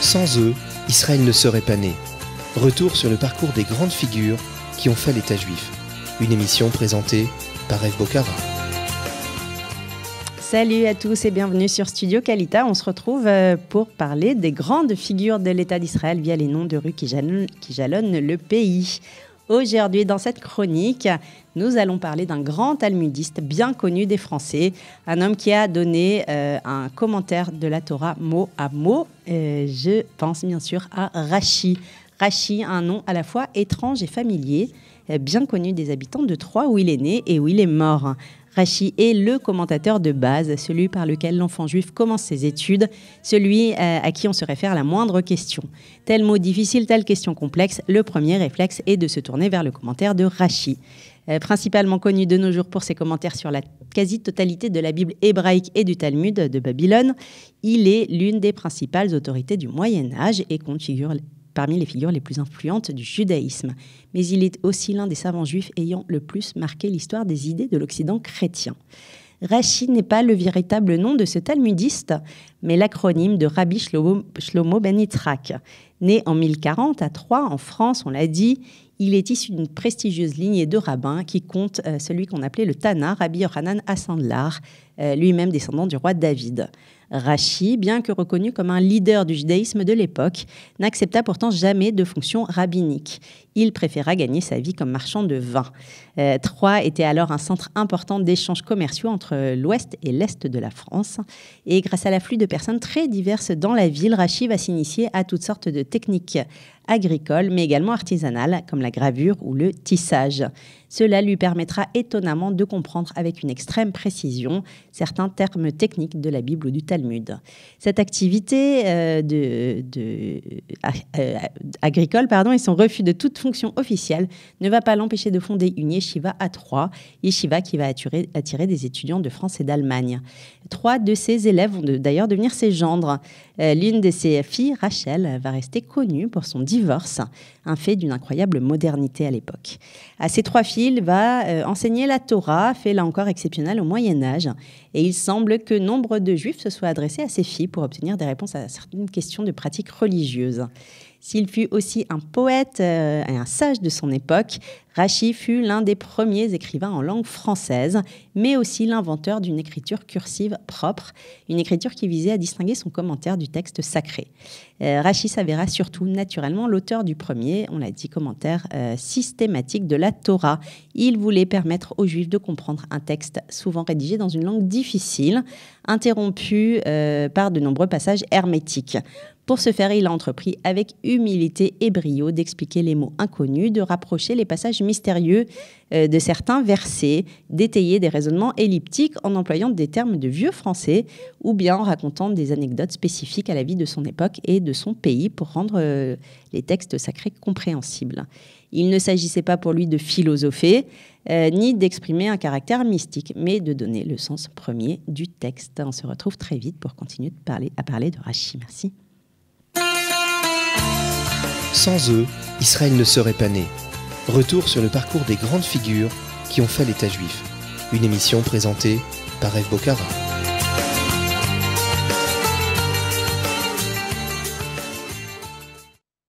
Sans eux, Israël ne serait pas né. Retour sur le parcours des grandes figures qui ont fait l'État juif. Une émission présentée par Eve Bocara. Salut à tous et bienvenue sur Studio Kalita. On se retrouve euh, pour parler des grandes figures de l'État d'Israël via les noms de rues qui jalonnent le pays. Aujourd'hui, dans cette chronique, nous allons parler d'un grand talmudiste bien connu des Français, un homme qui a donné euh, un commentaire de la Torah mot à mot. je pense bien sûr à Rachi. Rachi, un nom à la fois étrange et familier, euh, bien connu des habitants de Troyes où il est né et où il est mort. Rachi est le commentateur de base, celui par lequel l'enfant juif commence ses études, celui euh, à qui on se réfère la moindre question. Tel mot difficile, telle question complexe, le premier réflexe est de se tourner vers le commentaire de Rachi. Euh, principalement connu de nos jours pour ses commentaires sur la quasi-totalité de la Bible hébraïque et du Talmud de Babylone, il est l'une des principales autorités du Moyen Âge et figure parmi les figures les plus influentes du judaïsme, mais il est aussi l'un des savants juifs ayant le plus marqué l'histoire des idées de l'Occident chrétien. Rashi n'est pas le véritable nom de ce talmudiste, mais l'acronyme de Rabbi Shlomo, Ben Né en 1040 à Troyes, en France, on l'a dit, il est issu d'une prestigieuse lignée de rabbins qui compte euh, celui qu'on appelait le Tana, Rabbi Yohanan Assandlar, euh, lui-même descendant du roi David. Rachi, bien que reconnu comme un leader du judaïsme de l'époque, n'accepta pourtant jamais de fonction rabbinique. Il préféra gagner sa vie comme marchand de vin. Euh, Troyes était alors un centre important d'échanges commerciaux entre l'ouest et l'est de la France. Et grâce à l'afflux de personnes très diverses dans la ville, Rachi va s'initier à toutes sortes de technique agricole, mais également artisanale comme la gravure ou le tissage. Cela lui permettra étonnamment de comprendre avec une extrême précision certains termes techniques de la Bible ou du Talmud. Cette activité euh, de, euh, agricole pardon, et son refus de toute fonction officielle ne va pas l'empêcher de fonder une yeshiva à Troyes, yeshiva qui va attirer, des étudiants de France et d'Allemagne. Trois de ses élèves vont d'ailleurs devenir ses gendres. Euh, l'une de ses filles, Rachel, va rester connue pour son divorce, un fait d'une incroyable modernité à l'époque. À ses trois filles, va euh, enseigner la Torah, fait là encore exceptionnel au Moyen Âge, et il semble que nombre de juifs se soient adressés à ses filles pour obtenir des réponses à certaines questions de pratique religieuse. S'il fut aussi un poète euh, et un sage de son époque, Rachi fut l'un des premiers écrivains en langue française, mais aussi l'inventeur d'une écriture cursive propre, une écriture qui visait à distinguer son commentaire du texte sacré. Euh, Rachi s'avéra surtout naturellement l'auteur du premier, on l'a dit, commentaire euh, systématique de la Torah. Il voulait permettre aux Juifs de comprendre un texte souvent rédigé dans une langue difficile, interrompu euh, par de nombreux passages hermétiques. Pour ce faire, il a entrepris avec humilité et brio d'expliquer les mots inconnus, de rapprocher les passages mystérieux euh, de certains versets, d'étayer des raisonnements elliptiques en employant des termes de vieux français ou bien en racontant des anecdotes spécifiques à la vie de son époque et de son pays pour rendre euh, les textes sacrés compréhensibles. Il ne s'agissait pas pour lui de philosopher euh, ni d'exprimer un caractère mystique, mais de donner le sens premier du texte. On se retrouve très vite pour continuer de parler, à parler de Rachi. Merci. Sans eux, Israël ne serait pas né. Retour sur le parcours des grandes figures qui ont fait l'État juif. Une émission présentée par Eve Bocara.